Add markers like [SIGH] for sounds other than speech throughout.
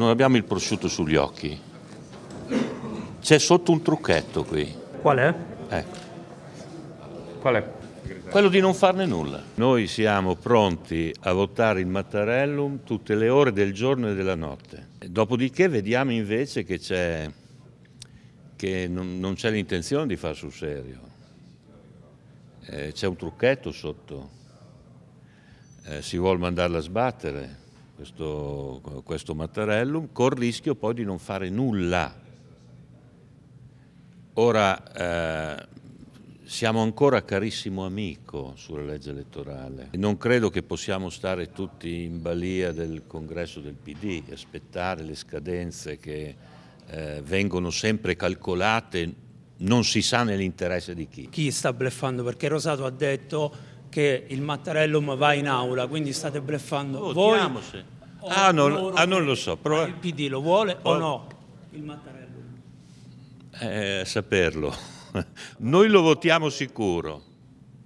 non abbiamo il prosciutto sugli occhi. C'è sotto un trucchetto qui. Qual è? Ecco. Qual è? Quello di non farne nulla. Noi siamo pronti a votare il Mattarellum tutte le ore del giorno e della notte. Dopodiché vediamo invece che, c'è, che non, non c'è l'intenzione di far sul serio. Eh, c'è un trucchetto sotto. Eh, si vuole mandarla a sbattere questo, questo Mattarellum, col rischio poi di non fare nulla. Ora, eh, siamo ancora carissimo amico sulla legge elettorale. Non credo che possiamo stare tutti in balia del congresso del PD, aspettare le scadenze che eh, vengono sempre calcolate, non si sa nell'interesse di chi. Chi sta bleffando? Perché Rosato ha detto che il Mattarellum va in aula, quindi state bleffando. Oh, Voi... Diamoci. Ah non, ah, non, lo so. Però... Il PD lo vuole o, o oh. no? Il Mattarello? Eh, saperlo. [LAUGHS] Noi lo votiamo sicuro.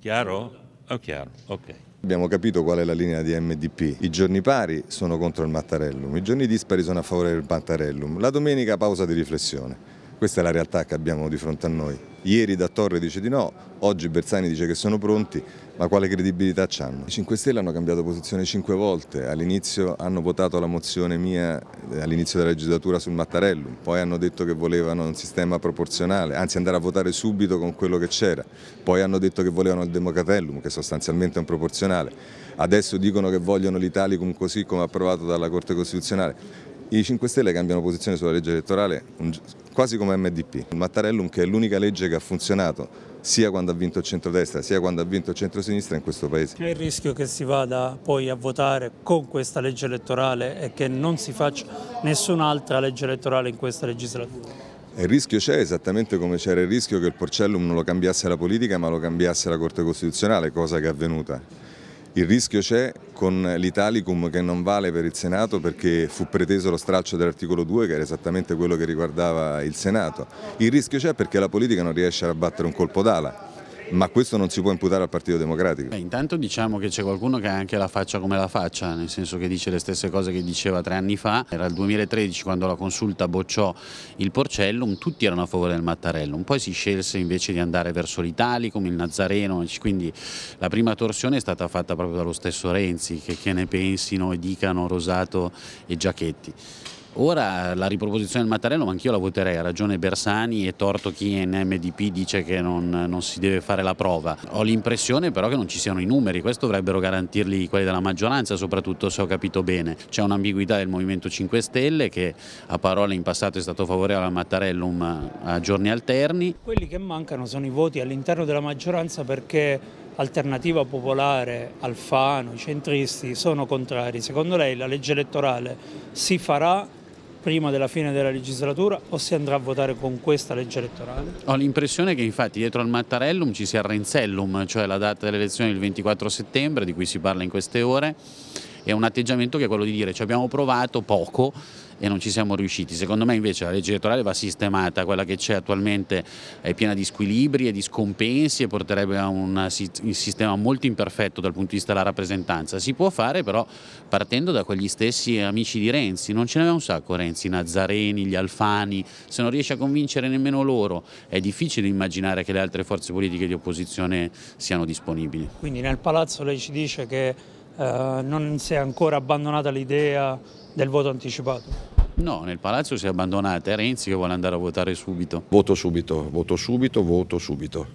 Chiaro? Oh, chiaro, ok. Abbiamo capito qual è la linea di MDP. I giorni pari sono contro il Mattarellum, i giorni dispari sono a favore del Mattarellum. La domenica pausa di riflessione. Questa è la realtà che abbiamo di fronte a noi. Ieri da Torre dice di no, oggi Bersani dice che sono pronti, ma quale credibilità hanno? I 5 Stelle hanno cambiato posizione 5 volte, all'inizio hanno votato la mozione mia eh, all'inizio della legislatura sul Mattarellum, poi hanno detto che volevano un sistema proporzionale, anzi andare a votare subito con quello che c'era, poi hanno detto che volevano il Democratellum, che sostanzialmente è un proporzionale, adesso dicono che vogliono l'Italicum così come approvato dalla Corte Costituzionale. I 5 Stelle cambiano posizione sulla legge elettorale quasi come MDP. Il Mattarellum che è l'unica legge che ha funzionato sia quando ha vinto il centrodestra sia quando ha vinto il centrosinistra in questo paese. C'è il rischio che si vada poi a votare con questa legge elettorale e che non si faccia nessun'altra legge elettorale in questa legislatura? Il rischio c'è esattamente come c'era il rischio che il Porcellum non lo cambiasse la politica ma lo cambiasse la Corte Costituzionale, cosa che è avvenuta. Il rischio c'è con l'Italicum che non vale per il Senato perché fu preteso lo straccio dell'articolo 2 che era esattamente quello che riguardava il Senato. Il rischio c'è perché la politica non riesce a battere un colpo d'ala ma questo non si può imputare al Partito Democratico. Beh, intanto diciamo che c'è qualcuno che ha anche la faccia come la faccia, nel senso che dice le stesse cose che diceva tre anni fa, era il 2013 quando la consulta bocciò il Porcellum, tutti erano a favore del Mattarellum, poi si scelse invece di andare verso l'Italia come il Nazareno, quindi la prima torsione è stata fatta proprio dallo stesso Renzi, che, che ne pensino e dicano Rosato e Giachetti. Ora la riproposizione del Mattarello, ma anch'io la voterei, ha ragione Bersani e torto chi in MDP dice che non, non si deve fare la prova. Ho l'impressione però che non ci siano i numeri, questo dovrebbero garantirli quelli della maggioranza, soprattutto se ho capito bene. C'è un'ambiguità del Movimento 5 Stelle che a parole in passato è stato favorevole al Mattarellum a giorni alterni. Quelli che mancano sono i voti all'interno della maggioranza perché Alternativa Popolare, Alfano, i centristi sono contrari. Secondo lei la legge elettorale si farà prima della fine della legislatura o si andrà a votare con questa legge elettorale? Ho l'impressione che infatti dietro al Mattarellum ci sia il Renzellum, cioè la data delle elezioni del 24 settembre di cui si parla in queste ore, è un atteggiamento che è quello di dire ci abbiamo provato poco, e non ci siamo riusciti. Secondo me invece la legge elettorale va sistemata, quella che c'è attualmente è piena di squilibri e di scompensi e porterebbe a un sistema molto imperfetto dal punto di vista della rappresentanza. Si può fare però partendo da quegli stessi amici di Renzi, non ce n'aveva un sacco Renzi, Nazareni, gli Alfani, se non riesce a convincere nemmeno loro è difficile immaginare che le altre forze politiche di opposizione siano disponibili. Quindi nel palazzo lei ci dice che eh, non si è ancora abbandonata l'idea del voto anticipato? No, nel palazzo si è abbandonata, è Renzi che vuole andare a votare subito. Voto subito, voto subito, voto subito.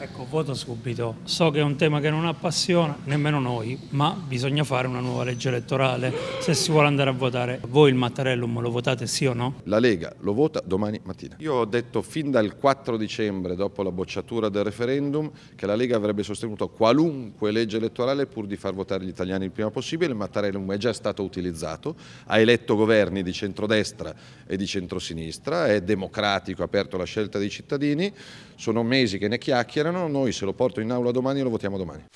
Ecco, voto subito. So che è un tema che non appassiona, nemmeno noi, ma bisogna fare una nuova legge elettorale se si vuole andare a votare. Voi il Mattarellum lo votate sì o no? La Lega lo vota domani mattina. Io ho detto fin dal 4 dicembre, dopo la bocciatura del referendum, che la Lega avrebbe sostenuto qualunque legge elettorale pur di far votare gli italiani il prima possibile. Il Mattarellum è già stato utilizzato, ha eletto governi di centrodestra e di centrosinistra, è democratico, ha aperto la scelta dei cittadini. Sono mesi che ne chiacchierano c'erano, noi se lo porto in aula domani lo votiamo domani.